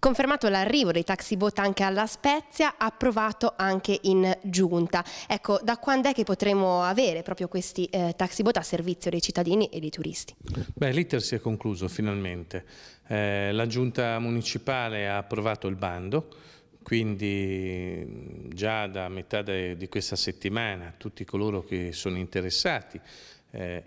Confermato l'arrivo dei taxi bot anche alla Spezia, approvato anche in giunta. Ecco, da quando è che potremo avere proprio questi eh, taxi bot a servizio dei cittadini e dei turisti? Beh, l'iter si è concluso finalmente. Eh, la giunta municipale ha approvato il bando, quindi già da metà de, di questa settimana tutti coloro che sono interessati eh,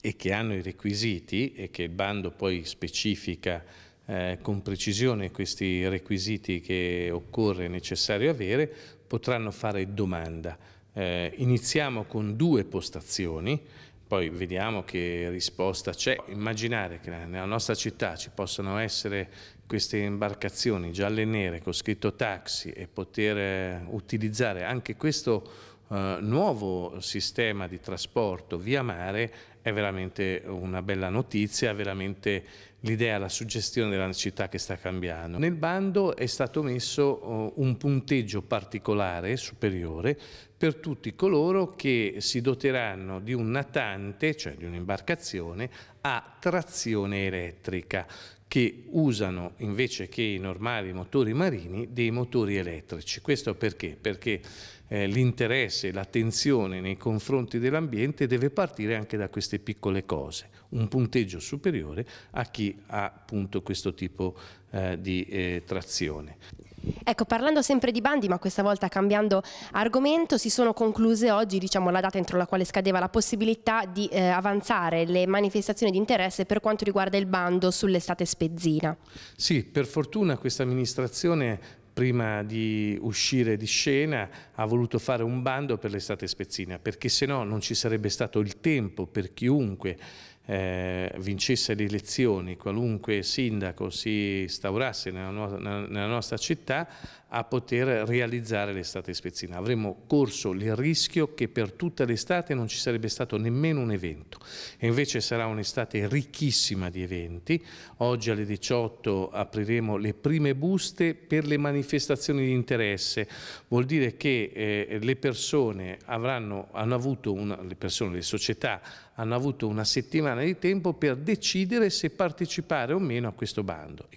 e che hanno i requisiti e che il bando poi specifica eh, con precisione questi requisiti che occorre e necessario avere, potranno fare domanda. Eh, iniziamo con due postazioni, poi vediamo che risposta c'è. Immaginare che nella nostra città ci possano essere queste imbarcazioni gialle e nere con scritto taxi e poter eh, utilizzare anche questo eh, nuovo sistema di trasporto via mare è veramente una bella notizia, veramente l'idea, la suggestione della città che sta cambiando. Nel bando è stato messo eh, un punteggio particolare, superiore, per tutti coloro che si doteranno di un natante, cioè di un'imbarcazione, a trazione elettrica che usano invece che i normali motori marini dei motori elettrici. Questo perché? Perché eh, l'interesse, l'attenzione nei confronti dell'ambiente deve partire anche da queste piccole cose, un punteggio superiore a chi ha appunto questo tipo eh, di eh, trazione. Ecco, parlando sempre di bandi, ma questa volta cambiando argomento, si sono concluse oggi diciamo, la data entro la quale scadeva la possibilità di eh, avanzare le manifestazioni di interesse per quanto riguarda il bando sull'estate spezzina. Sì, per fortuna questa amministrazione prima di uscire di scena ha voluto fare un bando per l'estate spezzina perché se no non ci sarebbe stato il tempo per chiunque eh, vincesse le elezioni, qualunque sindaco si instaurasse nella, no nella nostra città, a poter realizzare l'estate spezzina. Avremmo corso il rischio che per tutta l'estate non ci sarebbe stato nemmeno un evento e invece sarà un'estate ricchissima di eventi. Oggi alle 18 apriremo le prime buste per le manifestazioni di interesse. Vuol dire che eh, le persone avranno hanno avuto una, le persone, le società hanno avuto una settimana settimana di tempo per decidere se partecipare o meno a questo bando.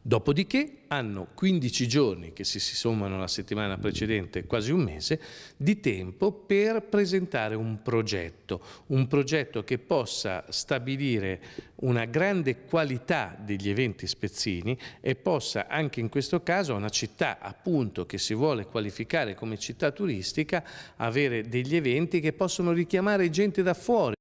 Dopodiché hanno 15 giorni, che se si sommano alla settimana precedente, quasi un mese, di tempo per presentare un progetto, un progetto che possa stabilire una grande qualità degli eventi spezzini e possa anche in questo caso una città appunto che si vuole qualificare come città turistica avere degli eventi che possono richiamare gente da fuori.